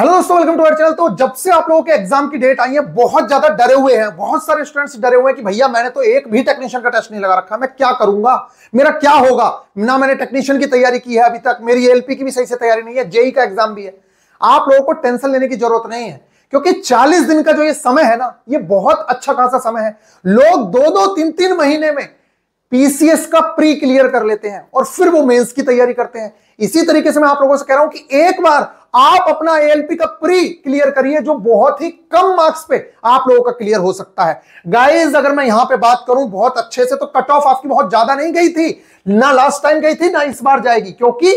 hello दोस्तों welcome to our channel तो जब से आप लोगों के एग्जाम की डेट आई है बहुत ज्यादा डरे हुए हैं बहुत सारे स्टूडेंट्स डरे हुए हैं कि भैया मैंने तो एक भी टेक्नीशियन का टेस्ट नहीं लगा रखा मैं क्या करूंगा मेरा क्या होगा ना मैंने टेक्नीशियन की तैयारी की है अभी तक मेरी एलपी की भी सही से तैयारी नहीं है जेई e का एग्जाम भी है आप लोगों को टेंशन लेने की जरूरत नहीं है क्योंकि 40 दिन का जो ये समय है ना ये बहुत अच्छा खासा समय है लोग दो दो तीन तीन महीने में पीसीएस का प्री क्लियर कर लेते हैं और फिर वो मेंस की तैयारी करते हैं इसी तरीके से मैं आप लोगों से कह रहा हूं कि एक बार आप अपना एएलपी का प्री क्लियर करिए जो बहुत ही कम मार्क्स पे आप लोगों का क्लियर हो सकता है गाइस अगर मैं यहां पे बात करूं बहुत अच्छे से तो कट ऑफ आपकी बहुत ज्यादा नहीं गई थी ना लास्ट टाइम गई थी ना इस बार जाएगी क्योंकि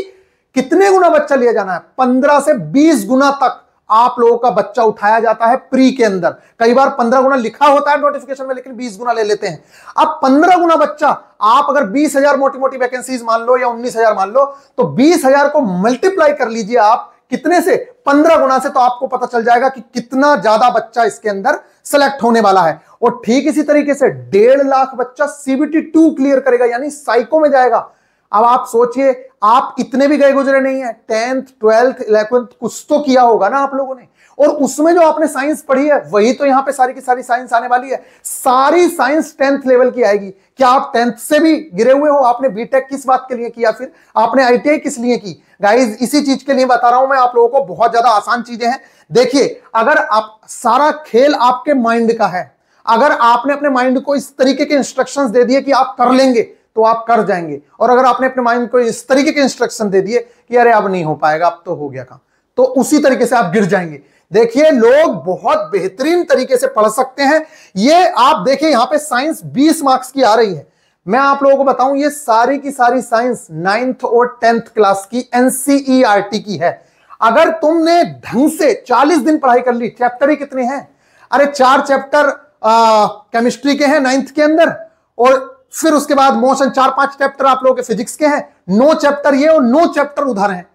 कितने गुना बच्चा लिया जाना है पंद्रह से बीस गुना तक आप लोगों का बच्चा उठाया जाता है प्री के अंदर कई बार पंद्रह गुना लिखा होता है नोटिफिकेशन में लेकिन बीस गुना ले लेते हैं अब पंद्रह गुना बच्चा आप अगर बीस हजार मोटी मोटी वैकेंसीज मान लो या उन्नीस हजार मान लो तो बीस हजार को मल्टीप्लाई कर लीजिए आप कितने से पंद्रह गुना से तो आपको पता चल जाएगा कि कितना ज्यादा बच्चा इसके अंदर सेलेक्ट होने वाला है और ठीक इसी तरीके से डेढ़ लाख बच्चा सीबीटी टू क्लियर करेगा यानी साइको में जाएगा अब आप सोचिए आप इतने भी गए गुजरे नहीं है टेंथ ट्वेल्थ इलेवेंथ कुछ तो किया होगा ना आप लोगों ने और उसमें जो आपने साइंस पढ़ी है वही तो यहां पे सारी की सारी साइंस आने वाली है सारी साइंस टेंथ लेवल की आएगी क्या आप टेंथ से भी गिरे हुए हो आपने बीटेक किस बात के लिए किया फिर आपने आईटीआई किस लिए की गाइज इसी चीज के लिए बता रहा हूं मैं आप लोगों को बहुत ज्यादा आसान चीजें हैं देखिए अगर आप सारा खेल आपके माइंड का है अगर आपने अपने माइंड को इस तरीके के इंस्ट्रक्शंस दे दिए कि आप कर लेंगे तो आप कर जाएंगे और अगर आपने अपने माइंड को इस तरीके के इंस्ट्रक्शन दे दिए कि अरे अब नहीं हो पाएगा अब तो हो गया काम तो उसी तरीके से आप गिर जाएंगे देखिए लोग बहुत बेहतरीन तरीके से पढ़ सकते हैं ये आप देखिए यहां पे साइंस 20 मार्क्स की आ रही है मैं आप लोगों को बताऊं ये सारी की सारी साइंस नाइन्थ और टेंथ क्लास की एनसीईआरटी e की है अगर तुमने ढंग से 40 दिन पढ़ाई कर ली चैप्टर ही कितने हैं अरे चार चैप्टर केमिस्ट्री के हैं नाइन्थ के अंदर और फिर उसके बाद मोशन चार पांच चैप्टर आप लोगों के फिजिक्स के हैं नो चैप्टर ये और नो चैप्टर उधर है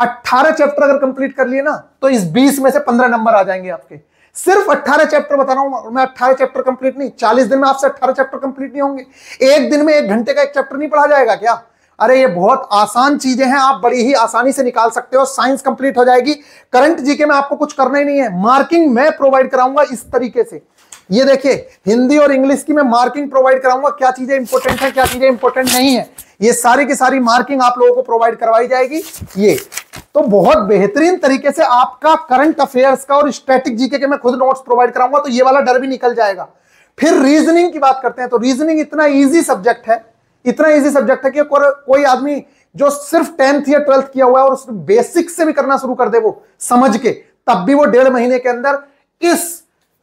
अट्ठारह चैप्टर अगर कंप्लीट कर लिए ना तो इस बीस में से पंद्रह नंबर आ जाएंगे आपके सिर्फ अट्ठारह चैप्टर बता रहा हूं मैं अट्ठारह चैप्टर कंप्लीट नहीं चालीस दिन में आपसे अट्ठारह चैप्टर कंप्लीट नहीं होंगे एक दिन में एक घंटे का एक चैप्टर नहीं पढ़ा जाएगा क्या अरे ये बहुत आसान चीजें हैं आप बड़ी ही आसानी से निकाल सकते हो साइंस कंप्लीट हो जाएगी करंट जीके में आपको कुछ करना ही नहीं है मार्किंग मैं प्रोवाइड कराऊंगा इस तरीके से ये देखिए हिंदी और इंग्लिश की मैं मार्किंग प्रोवाइड कराऊंगा क्या चीजें इंपोर्टेंट है क्या चीजें इंपोर्टेंट नहीं है ये सारी की सारी मार्किंग आप लोगों को प्रोवाइड करवाई जाएगी ये तो बहुत बेहतरीन तरीके से आपका करंट अफेयर्स का और स्ट्रेटिक जीके के मैं खुद नोट्स प्रोवाइड कराऊंगा तो ये वाला डर भी निकल जाएगा फिर रीजनिंग की बात करते हैं तो रीजनिंग इतना ईजी सब्जेक्ट है इतना ईजी सब्जेक्ट है कि कोई आदमी जो सिर्फ टेंथ या ट्वेल्थ किया हुआ है और बेसिक से भी करना शुरू कर दे वो समझ के तब भी वो डेढ़ महीने के अंदर इस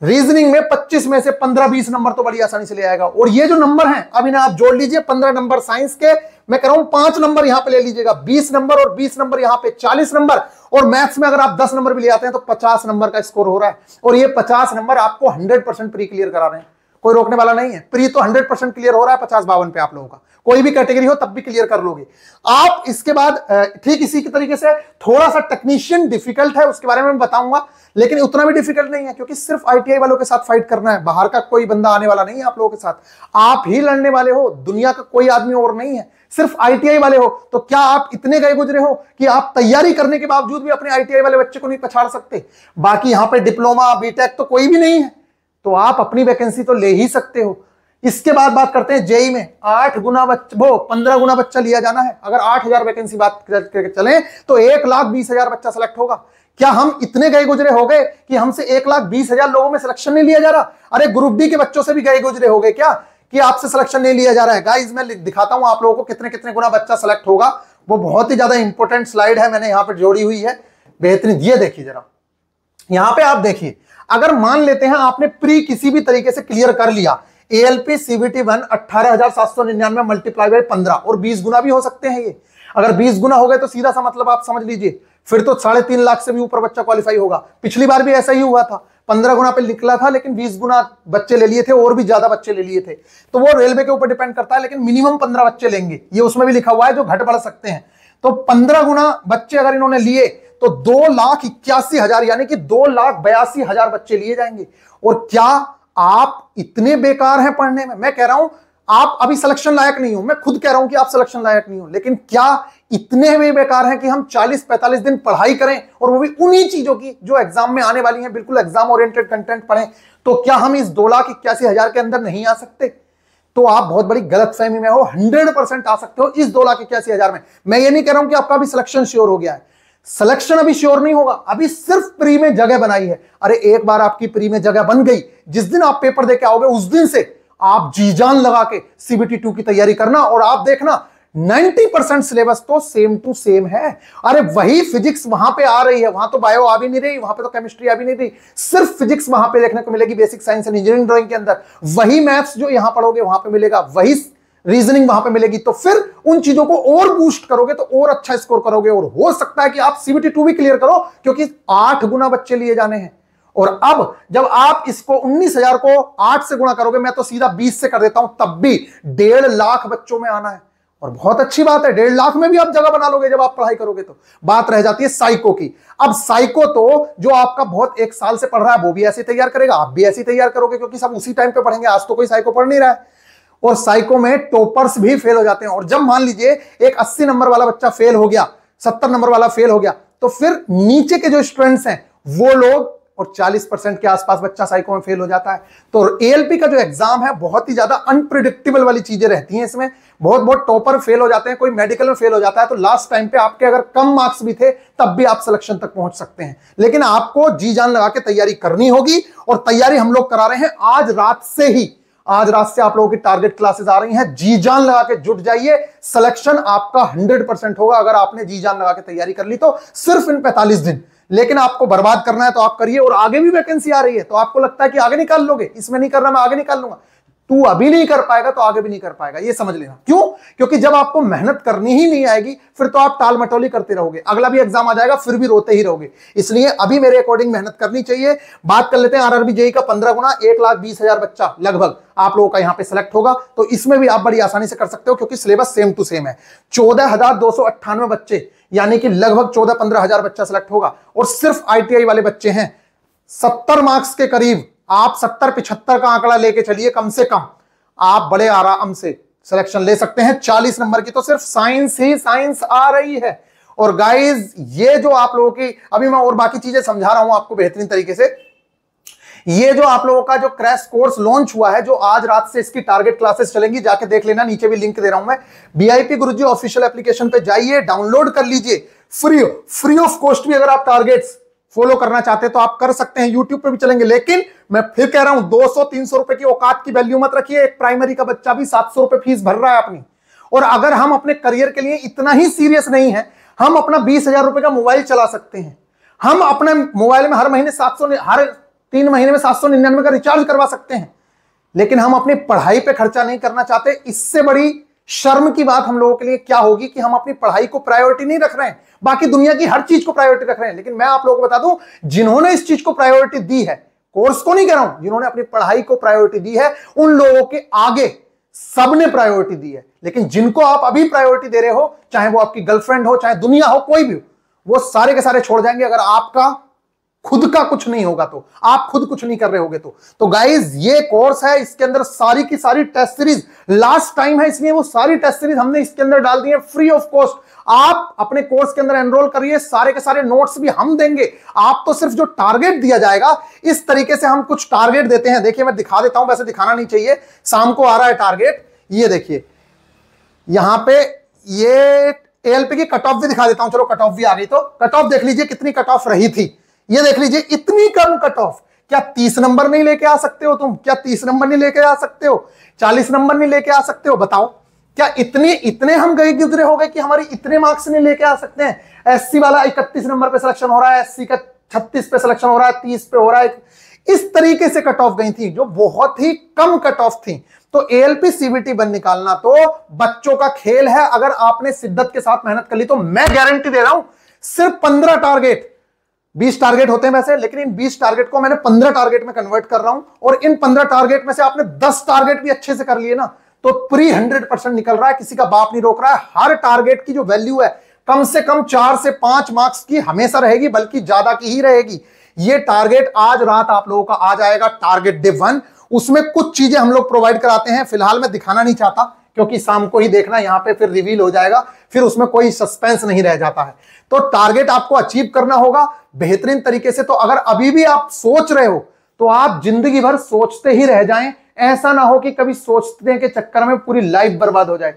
रीजनिंग में 25 में से 15-20 नंबर तो बड़ी आसानी से ले आएगा और ये जो नंबर हैं अब इन्हें आप जोड़ लीजिए 15 नंबर साइंस के मैं कह रहा हूं पांच नंबर यहां पे ले लीजिएगा 20 नंबर और 20 नंबर यहां पे 40 नंबर और मैथ्स में अगर आप 10 नंबर भी ले आते हैं तो 50 नंबर का स्कोर हो रहा है और ये 50 नंबर आपको हंड्रेड परसेंट प्री क्लियर करा रहे हैं कोई रोकने वाला नहीं है प्री तो 100 परसेंट क्लियर हो रहा है पचास बावन पे आप लोगों का कोई भी कैटेगरी हो तब भी क्लियर कर लोगे आप इसके बाद ठीक इसी के तरीके से थोड़ा सा टेक्नीशियन डिफिकल्ट है उसके बारे में बताऊंगा लेकिन उतना भी डिफिकल्ट नहीं है क्योंकि सिर्फ आईटीआई वालों के साथ फाइट करना है बाहर का कोई बंदा आने वाला नहीं है आप लोगों के साथ आप ही लड़ने वाले हो दुनिया का कोई आदमी और नहीं है सिर्फ आईटीआई वाले हो तो क्या आप इतने गए गुजरे हो कि आप तैयारी करने के बावजूद भी अपने आईटीआई वाले बच्चे को नहीं पछाड़ सकते बाकी यहां पर डिप्लोमा बीटेक तो कोई भी नहीं है तो आप अपनी वैकेंसी तो ले ही सकते हो इसके बाद बात करते हैं जेई में आठ गुना वो पंद्रह गुना बच्चा लिया जाना है अगर आठ हजार वैकेंसी बात करके चले तो एक लाख बीस हजार बच्चा सेलेक्ट होगा क्या हम इतने गए गुजरे हो गए कि हमसे एक लाख बीस हजार लोगों में सिलेक्शन नहीं लिया जा रहा अरे ग्रुप डी के बच्चों से भी गए गुजरे हो गए क्या कि आपसे सिलेक्शन नहीं लिया जा रहा है गाइज मैं दिखाता हूं आप लोगों को कितने कितने गुना बच्चा सेलेक्ट होगा वो बहुत ही ज्यादा इंपॉर्टेंट स्लाइड है मैंने यहां पर जोड़ी हुई है बेहतरीन ये देखिए जरा यहां पर आप देखिए अगर मान लेते हैं आपने प्री किसी भी तरीके से क्लियर कर लिया एएलपी सीबीटी वन अट्ठारह हजार सात सौ निन्यानवे मल्टीप्लाई बाई पंद्रह और बीस गुना भी हो सकते हैं ये अगर बीस गुना हो गए तो सीधा सा मतलब आप समझ लीजिए फिर तो साढ़े तीन लाख से भी ऊपर बच्चा क्वालिफाई होगा पिछली बार भी ऐसा ही हुआ था पंद्रह गुना पे निकला था लेकिन बीस गुना बच्चे ले लिए थे और भी ज्यादा बच्चे ले लिए थे तो वो रेलवे के ऊपर डिपेंड करता है लेकिन मिनिमम पंद्रह बच्चे लेंगे ये उसमें भी लिखा हुआ है जो घट बढ़ सकते हैं तो पंद्रह गुना बच्चे अगर इन्होंने लिए तो दो लाख इक्यासी हजार यानी कि दो लाख बयासी हजार बच्चे लिए जाएंगे और क्या आप इतने बेकार हैं पढ़ने में मैं कह रहा हूं आप अभी सिलेक्शन लायक नहीं हो मैं खुद कह रहा हूं कि आप सिलेक्शन लायक नहीं हो लेकिन क्या इतने भी बेकार हैं कि हम 40-45 दिन पढ़ाई करें और वो भी उन्हीं चीजों की जो एग्जाम में आने वाली हैं बिल्कुल एग्जाम ओरिएंटेड कंटेंट पढ़ें तो क्या हम इस दो लाख इक्यासी हजार के अंदर नहीं आ सकते तो आप बहुत बड़ी गलत फहमी में हो हंड्रेड परसेंट आ सकते हो इस दो लाख इक्यासी हजार में मैं ये नहीं कह रहा हूं कि आपका भी सिलेक्शन श्योर हो गया है सिलेक्शन अभी श्योर नहीं होगा अभी सिर्फ प्री में जगह बनाई है अरे एक बार आपकी प्री में जगह बन गई जिस दिन आप पेपर देके आओगे उस दिन से आप जी जान लगा के सीबीटी टू की तैयारी करना और आप देखना 90 परसेंट सिलेबस तो सेम टू सेम है अरे वही फिजिक्स वहां पे आ रही है वहां तो बायो आ भी नहीं रही वहां पे तो केमिस्ट्री आ भी नहीं रही सिर्फ फिजिक्स वहां पे देखने को मिलेगी basic science and engineering drawing के अंदर वही मैथ्स जो यहां पढ़ोगे वहां पे मिलेगा वही रीजनिंग वहां पे मिलेगी तो फिर उन चीजों को और बूस्ट करोगे तो और अच्छा स्कोर करोगे और हो सकता है कि आप सीबीटी टू भी क्लियर करो क्योंकि आठ गुना बच्चे लिए जाने हैं और अब जब आप इसको उन्नीस हजार को आठ से गुणा करोगे मैं तो सीधा बीस से कर देता हूं तब भी डेढ़ लाख बच्चों में आना है और बहुत अच्छी बात है डेढ़ लाख में भी आप जगह बना लोगे जब आप पढ़ाई करोगे तो बात रह जाती है साइको की अब साइको तो जो आपका बहुत एक साल से पढ़ रहा है वो भी ऐसे तैयार करेगा आप भी ऐसे तैयार करोगे क्योंकि सब उसी टाइम पे पढ़ेंगे आज तो कोई साइको पढ़ नहीं रहा है और साइको में टॉपर्स भी फेल हो जाते हैं और जब मान लीजिए एक 80 नंबर वाला बच्चा फेल हो गया 70 नंबर वाला फेल हो गया तो फिर नीचे के जो स्टूडेंट्स हैं वो लोग और 40 परसेंट के आसपास बच्चा साइको में फेल हो जाता है तो एएलपी का जो एग्जाम है बहुत ही ज्यादा अनप्रिडिक्टेबल वाली चीजें रहती हैं इसमें बहुत बहुत टॉपर फेल हो जाते हैं कोई मेडिकल में फेल हो जाता है तो लास्ट टाइम पे आपके अगर कम मार्क्स भी थे तब भी आप सिलेक्शन तक पहुंच सकते हैं लेकिन आपको जी जान लगा के तैयारी करनी होगी और तैयारी हम लोग करा रहे हैं आज रात से ही आज रात से आप लोगों की टारगेट क्लासेस आ रही हैं जी जान लगा के जुट जाइए सिलेक्शन आपका 100 परसेंट होगा अगर आपने जी जान लगा के तैयारी कर ली तो सिर्फ इन 45 दिन लेकिन आपको बर्बाद करना है तो आप करिए और आगे भी वैकेंसी आ रही है तो आपको लगता है कि आगे निकाल लोगे इसमें नहीं करना मैं आगे निकाल लूंगा तू अभी नहीं कर पाएगा तो आगे भी नहीं कर पाएगा ये समझ लेना क्यों क्योंकि जब आपको मेहनत करनी ही नहीं आएगी फिर तो आप टाल मटोली करते रहोगे अगला भी एग्जाम आ जाएगा फिर भी रोते ही रहोगे इसलिए अभी मेरे अकॉर्डिंग मेहनत करनी चाहिए बात कर लेते हैं आरआरबी जेई का पंद्रह गुना एक लाख बीस हजार बच्चा लगभग आप लोगों का यहां पर सिलेक्ट होगा तो इसमें भी आप बड़ी आसानी से कर सकते हो क्योंकि सिलेबस सेम टू सेम है चौदह हजार दो सौ अट्ठानवे बच्चे यानी कि लगभग चौदह पंद्रह हजार बच्चा सिलेक्ट होगा और सिर्फ आई वाले बच्चे हैं सत्तर मार्क्स के करीब आप सत्तर पिछहत्तर का आंकड़ा लेके चलिए कम से कम आप बड़े आराम से सिलेक्शन ले सकते हैं चालीस नंबर की तो सिर्फ साइंस ही साइंस आ रही है और गाइज ये जो आप लोगों की अभी मैं और बाकी चीजें समझा रहा हूं आपको बेहतरीन तरीके से ये जो आप लोगों का जो क्रैश कोर्स लॉन्च हुआ है जो आज रात से इसकी टारगेट क्लासेस चलेंगी जाके देख लेना नीचे भी लिंक दे रहा हूं मैं बीआईपी गुरुजी ऑफिशियल एप्लीकेशन पे जाइए डाउनलोड कर लीजिए फ्री फ्री ऑफ कॉस्ट भी अगर आप टारगेट्स फॉलो करना चाहते हैं तो आप कर सकते हैं यूट्यूब पे भी चलेंगे लेकिन मैं फिर कह रहा हूं 200-300 रुपए की औकात की वैल्यू मत रखिए एक प्राइमरी का बच्चा भी सौ रुपए फीस भर रहा है अपनी और अगर हम अपने करियर के लिए इतना ही सीरियस नहीं है हम अपना बीस हजार रुपए का मोबाइल चला सकते हैं हम अपने मोबाइल में हर महीने सात सौ हर तीन महीने में सात सौ निन्यानवे का रिचार्ज करवा सकते हैं लेकिन हम अपनी पढ़ाई पे खर्चा नहीं करना चाहते इससे बड़ी शर्म की बात हम लोगों के लिए क्या होगी कि हम अपनी पढ़ाई को प्रायोरिटी नहीं रख रहे हैं बाकी दुनिया की हर चीज को प्रायोरिटी रख रहे हैं लेकिन मैं आप लोगों को बता दूं जिन्होंने इस चीज को प्रायोरिटी दी है कोर्स को नहीं कह रहा हूं जिन्होंने अपनी पढ़ाई को प्रायोरिटी दी है उन लोगों के आगे सबने प्रायोरिटी दी है लेकिन जिनको आप अभी प्रायोरिटी दे रहे हो चाहे वो आपकी गर्लफ्रेंड हो चाहे दुनिया हो कोई भी हो वो सारे के सारे छोड़ जाएंगे अगर आपका खुद का कुछ नहीं होगा तो आप खुद कुछ नहीं कर रहे होगे तो तो गाइज ये कोर्स है इसके अंदर सारी की सारी टेस्ट सीरीज लास्ट टाइम है इसलिए वो सारी टेस्ट सीरीज हमने इसके अंदर डाल दी है फ्री ऑफ कॉस्ट आप अपने कोर्स के अंदर एनरोल करिए सारे के सारे नोट्स भी हम देंगे आप तो सिर्फ जो टारगेट दिया जाएगा इस तरीके से हम कुछ टारगेट देते हैं देखिए मैं दिखा देता हूं वैसे दिखाना नहीं चाहिए शाम को आ रहा है टारगेट ये देखिए यहां पे ये एलपी की कट ऑफ भी दिखा देता हूं चलो कट ऑफ भी आ गई तो कट ऑफ देख लीजिए कितनी कट ऑफ रही थी ये देख लीजिए इतनी कम कट ऑफ क्या तीस नंबर नहीं लेके आ सकते हो तुम क्या तीस नंबर नहीं लेके आ सकते हो चालीस नंबर नहीं लेके आ सकते हो बताओ क्या इतने इतने हम गए गुजरे हो गए कि हमारे इतने मार्क्स नहीं लेके आ सकते हैं एससी वाला इकतीस नंबर पे सिलेक्शन हो रहा है एससी का छत्तीस पे सिलेक्शन हो रहा है तीस पे हो रहा है इस तरीके से कट ऑफ गई थी जो बहुत ही कम कट ऑफ थी तो एएलपी सीबीटी बन निकालना तो बच्चों का खेल है अगर आपने शिद्दत के साथ मेहनत कर ली तो मैं गारंटी दे रहा हूं सिर्फ पंद्रह टारगेट 20 टारगेट होते हैं वैसे लेकिन इन 20 टारगेट को मैंने पंद्रह टारगेट में कन्वर्ट कर रहा हूं और इन पंद्रह टारगेट में से आपने दस टारगेट भी अच्छे से कर लिए ना तो प्री हंड्रेड परसेंट निकल रहा है किसी का बाप नहीं रोक रहा है हर टारगेट की जो वैल्यू है कम से कम चार से पांच मार्क्स की हमेशा रहेगी बल्कि ज्यादा की ही रहेगी ये टारगेट आज रात आप लोगों का आ जाएगा टारगेट डे वन उसमें कुछ चीजें हम लोग प्रोवाइड कराते हैं फिलहाल मैं दिखाना नहीं चाहता क्योंकि शाम को ही देखना यहाँ पे फिर रिवील हो जाएगा फिर उसमें कोई सस्पेंस नहीं रह जाता है तो टारगेट आपको अचीव करना होगा बेहतरीन तरीके से तो अगर अभी भी आप सोच रहे हो तो आप जिंदगी भर सोचते ही रह जाएं ऐसा ना हो कि कभी सोचने के चक्कर में पूरी लाइफ बर्बाद हो जाए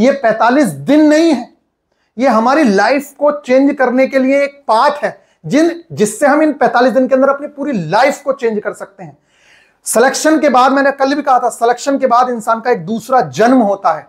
ये 45 दिन नहीं है ये हमारी लाइफ को चेंज करने के लिए एक पाठ है जिन जिससे हम इन 45 दिन के अंदर अपनी पूरी लाइफ को चेंज कर सकते हैं सिलेक्शन के बाद मैंने कल भी कहा था सिलेक्शन के बाद इंसान का एक दूसरा जन्म होता है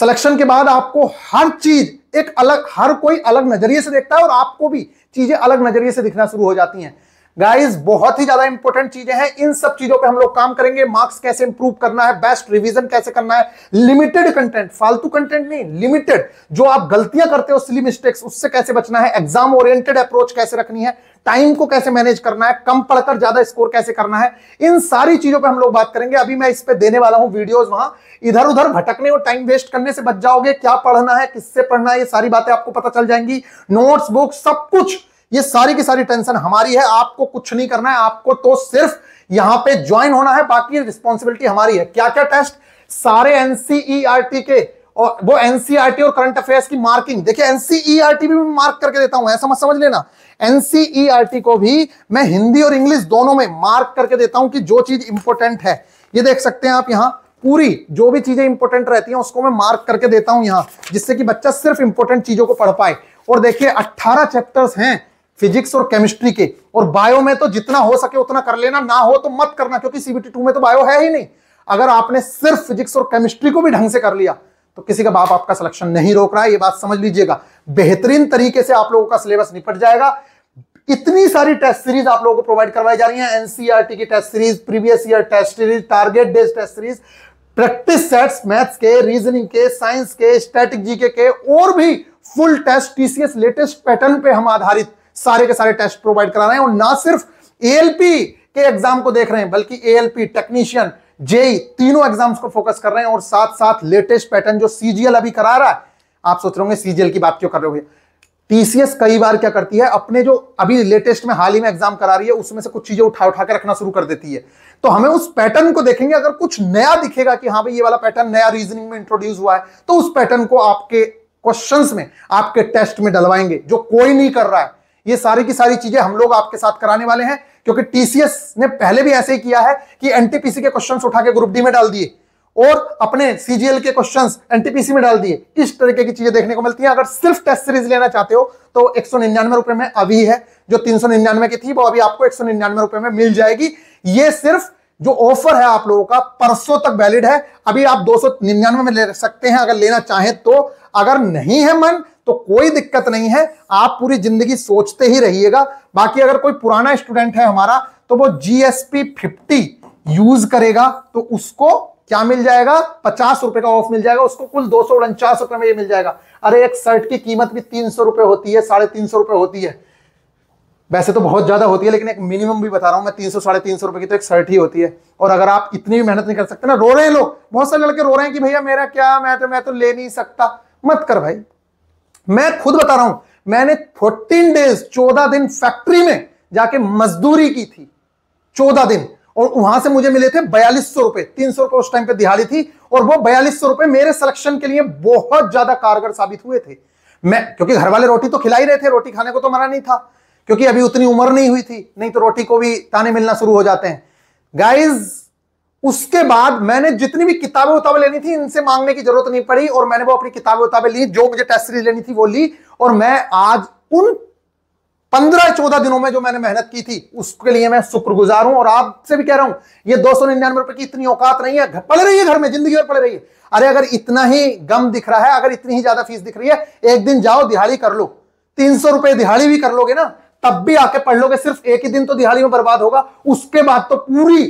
सिलेक्शन के बाद आपको हर चीज एक अलग हर कोई अलग नजरिए से देखता है और आपको भी चीजें अलग नजरिए से दिखना शुरू हो जाती हैं गाइस बहुत ही ज्यादा इंपॉर्टेंट चीजें हैं इन सब चीजों पे हम लोग काम करेंगे मार्क्स कैसे इंप्रूव करना है बेस्ट रिवीजन कैसे करना है लिमिटेड कंटेंट फालतू कंटेंट नहीं लिमिटेड जो आप गलतियां करते हो सिली मिस्टेक्स उससे कैसे बचना है एग्जाम ओरिएंटेड अप्रोच कैसे रखनी है टाइम को कैसे मैनेज करना है कम पढ़कर ज्यादा स्कोर कैसे करना है इन सारी चीजों पर हम लोग बात करेंगे अभी मैं इस पर देने वाला हूं वीडियोज वहां इधर उधर भटकने और टाइम वेस्ट करने से बच जाओगे क्या पढ़ना है किससे पढ़ना है ये सारी बातें आपको पता चल जाएंगी नोट्स बुक सब कुछ ये सारी की सारी टेंशन हमारी है आपको कुछ नहीं करना है आपको तो सिर्फ यहां पे ज्वाइन होना है बाकी रिस्पॉन्सिबिलिटी हमारी है क्या क्या टेस्ट सारे एनसीईआरटी e के और वो एनसीईआरटी e और करंट अफेयर्स की मार्किंग देखिए एनसीईआरटी e भी मार्क करके देता हूं ऐसा मत समझ लेना एनसीईआरटी को भी मैं हिंदी और इंग्लिश दोनों में मार्क करके देता हूं कि जो चीज इंपोर्टेंट है ये देख सकते हैं आप यहां पूरी जो भी चीजें इंपोर्टेंट रहती हैं उसको मैं मार्क करके देता हूं यहां जिससे कि बच्चा सिर्फ इंपोर्टेंट चीजों को पढ़ पाए और देखिए 18 चैप्टर्स हैं फिजिक्स और केमिस्ट्री के और बायो में तो जितना हो सके उतना कर लेना ना हो तो मत करना क्योंकि सीबीटी टू में तो बायो है ही नहीं अगर आपने सिर्फ फिजिक्स और केमिस्ट्री को भी ढंग से कर लिया तो किसी का बाप आपका सिलेक्शन नहीं रोक रहा है ये बात समझ लीजिएगा बेहतरीन तरीके से आप लोगों का सिलेबस निपट जाएगा इतनी सारी टेस्ट सीरीज आप लोगों को प्रोवाइड करवाई जा रही है एनसीईआरटी e की test series previous year test series target based test series practice sets maths के रीजनिंग के साइंस के स्टैटिक जीके के और भी full test TCS latest pattern पे हम आधारित सारे के सारे टेस्ट प्रोवाइड करा रहे हैं और ना सिर्फ एएलपी के एग्जाम को देख रहे हैं बल्कि एएलपी टेक्नीशियन जेई तीनों एग्जाम्स को फोकस कर रहे हैं और साथ साथ लेटेस्ट पैटर्न जो सीजीएल अभी करा रहा है आप सोच रहे होंगे सीजीएल की बात क्यों कर रहे हो टीसीएस कई बार क्या करती है अपने जो अभी लेटेस्ट में हाल ही में एग्जाम करा रही है उसमें से कुछ चीजें उठा उठा के रखना शुरू कर देती है तो हमें उस पैटर्न को देखेंगे अगर कुछ नया दिखेगा कि हाँ भाई ये वाला पैटर्न नया रीजनिंग में इंट्रोड्यूस हुआ है तो उस पैटर्न को आपके क्वेश्चंस में आपके टेस्ट में डलवाएंगे जो कोई नहीं कर रहा है ये सारी की सारी चीजें हम लोग आपके साथ कराने वाले हैं क्योंकि टीसीएस ने पहले भी ऐसे ही किया है कि एनटीपीसी के क्वेश्चन उठा के ग्रुप डी में डाल दिए और अपने सीजीएल के क्वेश्चन एनटीपीसी में डाल दिए इस तरीके की चीजें देखने को मिलती हैं अगर सिर्फ टेस्ट सीरीज लेना चाहते हो तो एक सौ निन्यानवे रुपए में अभी है जो तीन सौ निन्यानवे की थी वो अभी आपको एक सौ निन्यानवे रुपए में मिल जाएगी ये सिर्फ जो ऑफर है आप लोगों का परसों तक वैलिड है अभी आप दो सौ निन्यानवे में ले सकते हैं अगर लेना चाहें तो अगर नहीं है मन तो कोई दिक्कत नहीं है आप पूरी जिंदगी सोचते ही रहिएगा बाकी अगर कोई पुराना स्टूडेंट है हमारा तो वो जीएसपी फिफ्टी यूज करेगा तो उसको क्या मिल जाएगा पचास रुपए का ऑफ मिल जाएगा उसको कुल दो सौ उनचास रुपए में ये मिल जाएगा अरे एक शर्ट की कीमत भी तीन सौ रुपए होती है साढ़े तीन सौ रुपए होती है वैसे तो बहुत ज्यादा होती है लेकिन एक मिनिमम भी बता रहा हूं मैं तीन सौ साढ़े तीन सौ रुपए की तो एक शर्ट ही होती है और अगर आप इतनी भी मेहनत नहीं कर सकते ना रो रहे हैं लोग बहुत सारे लड़के रो रहे हैं कि भैया मेरा क्या मैं तो मैं तो ले नहीं सकता मत कर भाई मैं खुद बता रहा हूं मैंने फोर्टीन डेज चौदह दिन फैक्ट्री में जाके मजदूरी की थी चौदह दिन और वहां से मुझे मिले थे बयालीस सौ रुपए तीन सौ रुपए उस टाइम पे दिहाड़ी थी और वो बयालीस सौ रुपए मेरे सिलेक्शन के लिए बहुत ज्यादा कारगर साबित हुए थे मैं क्योंकि घर वाले रोटी तो खिला ही रहे थे रोटी खाने को तो मना नहीं था क्योंकि अभी उतनी उम्र नहीं हुई थी नहीं तो रोटी को भी ताने मिलना शुरू हो जाते हैं गाइज उसके बाद मैंने जितनी भी किताबें उताबें लेनी थी इनसे मांगने की जरूरत नहीं पड़ी और मैंने वो अपनी किताबें उताबें ली जो मुझे टेस्ट सीरीज लेनी थी वो ली और मैं आज उन पंद्रह चौदह दिनों में जो मैंने मेहनत की थी उसके लिए मैं शुक्रगुजार हूं और आपसे भी कह रहा हूं ये दो सौ निन्यानवे रुपए की इतनी औकात नहीं है पढ़ रही है घर में जिंदगी भर पड़ रही है अरे अगर इतना ही गम दिख रहा है अगर इतनी ही ज्यादा फीस दिख रही है एक दिन जाओ दिहाड़ी कर लो तीन सौ रुपए दिहाड़ी भी कर लोगे ना तब भी आके पढ़ लोगे सिर्फ एक ही दिन तो दिहाड़ी में बर्बाद होगा उसके बाद तो पूरी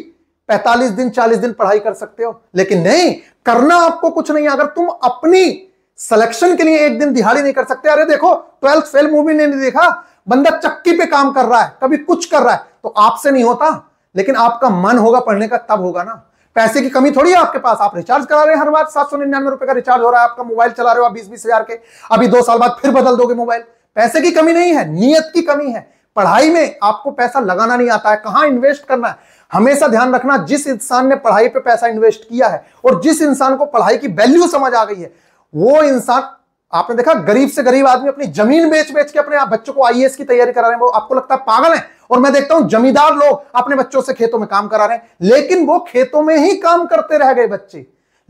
पैंतालीस दिन चालीस दिन पढ़ाई कर सकते हो लेकिन नहीं करना आपको कुछ नहीं अगर तुम अपनी सिलेक्शन के लिए एक दिन दिहाड़ी नहीं कर सकते अरे देखो ट्वेल्थ फेल मूवी ने नहीं देखा बंदा चक्की पे काम कर रहा है कभी कुछ कर रहा है तो आपसे नहीं होता लेकिन आपका मन होगा पढ़ने का तब होगा ना पैसे की कमी थोड़ी है आपके पास आप रिचार्ज करा रहे हैं हर बार सात सौ निन्यानवे रुपए का रिचार्ज हो रहा है आपका मोबाइल चला रहे हो आप बीस बीस हजार के अभी दो साल बाद फिर बदल दोगे मोबाइल पैसे की कमी नहीं है नियत की कमी है पढ़ाई में आपको पैसा लगाना नहीं आता है कहां इन्वेस्ट करना है हमेशा ध्यान रखना जिस इंसान ने पढ़ाई पे पैसा इन्वेस्ट किया है और जिस इंसान को पढ़ाई की वैल्यू समझ आ गई है वो इंसान आपने देखा गरीब से गरीब आदमी अपनी जमीन बेच बेच के अपने बच्चों को आईएएस की तैयारी करा रहे हैं वो आपको लगता है पागल है और मैं देखता हूं जमींदार लोग अपने बच्चों से खेतों में काम करा रहे हैं लेकिन वो खेतों में ही काम करते रह गए बच्चे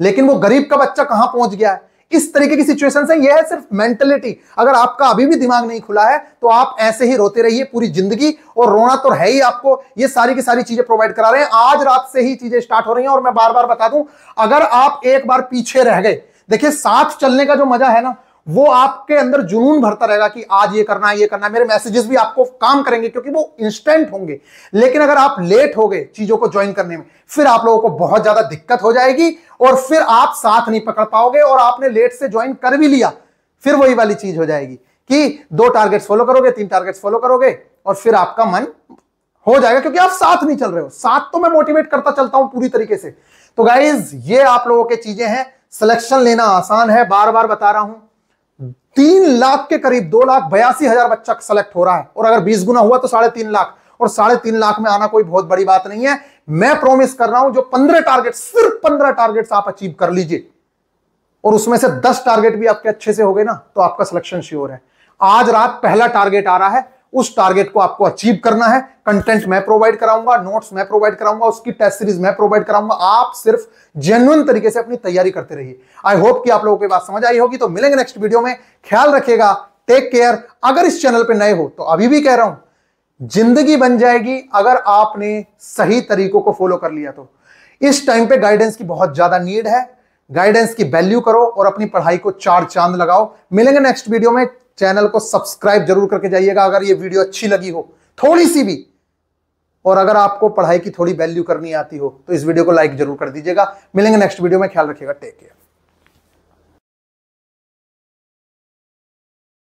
लेकिन वो गरीब का बच्चा कहां पहुंच गया है इस तरीके की सिचुएशन है यह है सिर्फ मेंटेलिटी अगर आपका अभी भी दिमाग नहीं खुला है तो आप ऐसे ही रोते रहिए पूरी जिंदगी और रोना तो है ही आपको ये सारी की सारी चीजें प्रोवाइड करा रहे हैं आज रात से ही चीजें स्टार्ट हो रही हैं और मैं बार बार बता दूं अगर आप एक बार पीछे रह गए देखिए साथ चलने का जो मजा है ना वो आपके अंदर जुनून भरता रहेगा कि आज ये करना है ये करना है मेरे मैसेजेस भी आपको काम करेंगे क्योंकि वो इंस्टेंट होंगे लेकिन अगर आप लेट हो गए चीजों को ज्वाइन करने में फिर आप लोगों को बहुत ज्यादा दिक्कत हो जाएगी और फिर आप साथ नहीं पकड़ पाओगे और आपने लेट से ज्वाइन कर भी लिया फिर वही वाली चीज हो जाएगी कि दो टारगेट्स फॉलो करोगे तीन टारगेट्स फॉलो करोगे और फिर आपका मन हो जाएगा क्योंकि आप साथ नहीं चल रहे हो साथ तो मैं मोटिवेट करता चलता हूं पूरी तरीके से तो गाइज ये आप लोगों के चीजें हैं सिलेक्शन लेना आसान है बार बार बता रहा हूं तीन लाख के करीब दो लाख बयासी हजार बच्चा सेलेक्ट हो रहा है और अगर बीस गुना हुआ तो साढ़े तीन लाख और साढ़े तीन लाख में आना कोई बहुत बड़ी बात नहीं है मैं प्रॉमिस कर रहा हूं जो पंद्रह टारगेट सिर्फ पंद्रह टारगेट आप अचीव कर लीजिए और उसमें से दस टारगेट भी आपके अच्छे से हो गए ना तो आपका सिलेक्शन श्योर है आज रात पहला टारगेट आ रहा है उस टारगेट को आपको अचीव करना है कंटेंट मैं प्रोवाइड कराऊंगा नोट्स मैं प्रोवाइड कराऊंगा उसकी टेस्ट सीरीज मैं प्रोवाइड कराऊंगा आप सिर्फ जेन्युन तरीके से अपनी तैयारी करते रहिए आई होप कि आप लोगों की बात समझ आई होगी तो मिलेंगे नेक्स्ट वीडियो में ख्याल रखिएगा टेक केयर अगर इस चैनल पर नए हो तो अभी भी कह रहा हूं जिंदगी बन जाएगी अगर आपने सही तरीकों को फॉलो कर लिया तो इस टाइम पे गाइडेंस की बहुत ज्यादा नीड है गाइडेंस की वैल्यू करो और अपनी पढ़ाई को चार चांद लगाओ मिलेंगे नेक्स्ट वीडियो में चैनल को सब्सक्राइब जरूर करके जाइएगा अगर ये वीडियो अच्छी लगी हो थोड़ी सी भी और अगर आपको पढ़ाई की थोड़ी वैल्यू करनी आती हो तो इस वीडियो को लाइक जरूर कर दीजिएगा मिलेंगे नेक्स्ट वीडियो में ख्याल रखिएगा टेक केयर